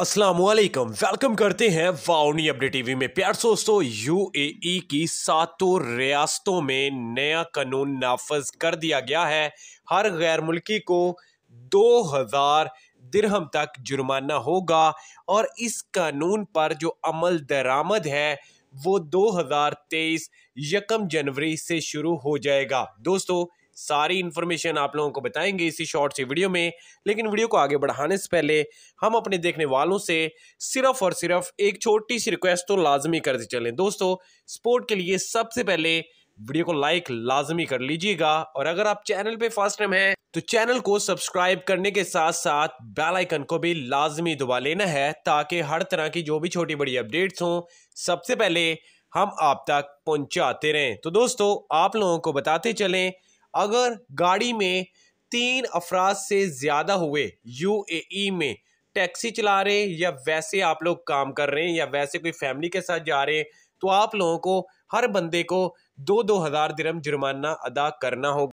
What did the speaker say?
Aslam welcome करते हैं वाउनी update TV में प्यार दोस्तों यूएई की सातों रियासतों में नया कानून नाफज कर दिया गया है हर गैर मुल्की को दो हज़ार दिरहम तक जुर्माना होगा और इस कानून पर जो अमल दरामद है वो 2023 यकम जनवरी से शुरू हो जाएगा दोस्तों सारी इन्फॉर्मेशन आप लोगों को बताएंगे इसी शॉर्ट से वीडियो में लेकिन वीडियो को आगे बढ़ाने से पहले हम अपने देखने वालों से सिर्फ और सिर्फ एक छोटी सी रिक्वेस्ट तो लाजमी करते चलें दोस्तों स्पोर्ट के लिए सबसे पहले वीडियो को लाइक लाजमी कर लीजिएगा और अगर आप चैनल पे फर्स्ट टाइम हैं तो चैनल को सब्सक्राइब करने के साथ साथ बेल आइकन को भी लाजमी दबा लेना है ताकि हर तरह की जो भी छोटी बड़ी अपडेट्स हों सबसे पहले हम आप तक पहुंचाते रहें तो दोस्तों आप लोगों को बताते चलें अगर गाड़ी में तीन अफराद से ज़्यादा हुए यूएई e में टैक्सी चला रहे हैं या वैसे आप लोग काम कर रहे हैं या वैसे कोई फैमिली के साथ जा रहे हैं तो आप लोगों को हर बंदे को दो दो हज़ार दिरम जुर्माना अदा करना होगा